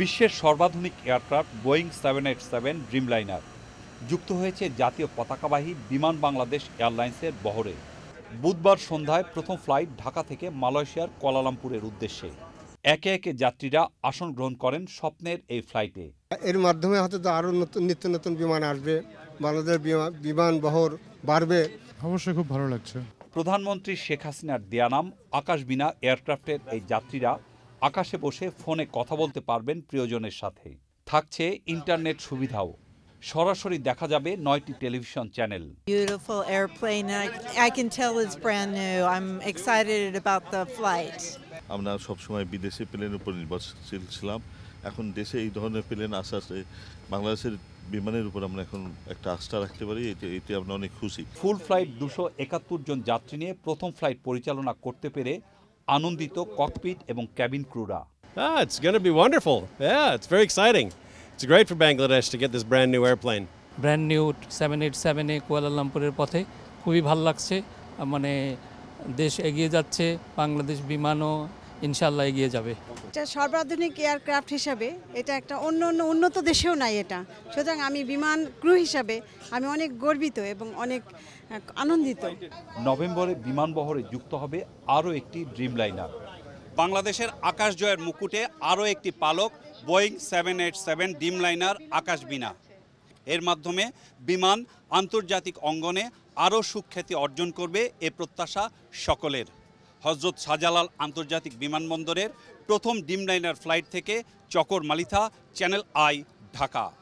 বিশ্বের সর্বাধুনিক aircraft Boeing seven eight seven Dreamliner যুক্ত হয়েছে জাতীয় পতাকাবাহী বিমান বাংলাদেশ এয়ারলাইন্সের বহরে বুধবার সন্ধ্যায় প্রথম ফ্লাইট ঢাকা থেকে মালয়েশিয়ার কোয়ালালামপুরের উদ্দেশ্যে একে একে যাত্রীরা আসন গ্রহণ করেন স্বপ্নের এই ফ্লাইটে এর মাধ্যমে হয়তো আরও নতুন নিত্য নতুন বিমান আসবে বাংলাদেশ বিমান বহর বাড়বে অবশ্যই খুব ভালো লাগছে প্রধানমন্ত্রী শেখ হাসিনার দেয়া নাম আকাশবিনা এয়ারক্রাফটের এই যাত্রীরা আকাশে বসে ফোনে কথা বলতে পারবেন প্রিয়জনের সাথে থাকছে ইন্টারনেট সুবিধাও সরাসরি দেখা যাবে নয়টি টেলিভিশন চ্যানেল আমরা সবসময় বিদেশি প্লেনের উপর নির্ভরশীল ছিলাম এখন দেশে এই ধরনের প্লেন আসাতে বাংলাদেশের বিমানের উপর আমরা এখন একটা আস্থা রাখতে পারি এতে আমরা অনেক খুশি ফুল ফ্লাইট দুশো একাত্তর জন যাত্রী নিয়ে প্রথম ফ্লাইট পরিচালনা করতে পেরে আনন্দিত ককপিট এবং ক্যাবিন ক্রুরা Ah, it's going to be wonderful. Yeah, it's very exciting. It's great for Bangladesh to get this brand new airplane. Brand new seven eight সেভেনে কুয়ালালামপুরের পথে খুবই ভালো লাগছে মানে দেশ এগিয়ে যাচ্ছে বাংলাদেশ বিমানও ইনশাল্লাহ এগিয়ে যাবে এটা সর্বাধুনিক এয়ারক্রাফট হিসাবে এটা একটা অন্য অন্য উন্নত দেশেও নাই এটা সুতরাং আমি বিমান ক্রু হিসাবে আমি অনেক গর্বিত এবং অনেক আনন্দিত নভেম্বরে বিমানবহরে যুক্ত হবে আরও একটি ড্রিম লাইনার বাংলাদেশের আকাশ জয়ের মুকুটে আরও একটি পালক Boeing seven eight seven Dreamliner Akashbeena এর মাধ্যমে বিমান আন্তর্জাতিক অঙ্গনে আরও সুখ্যাতি অর্জন করবে এ প্রত্যাশা সকলের হজরত শাহজালাল আন্তর্জাতিক বিমানবন্দরের প্রথম ডিমলাইনার ফ্লাইট থেকে চকর মালিথা চ্যানেল আই ঢাকা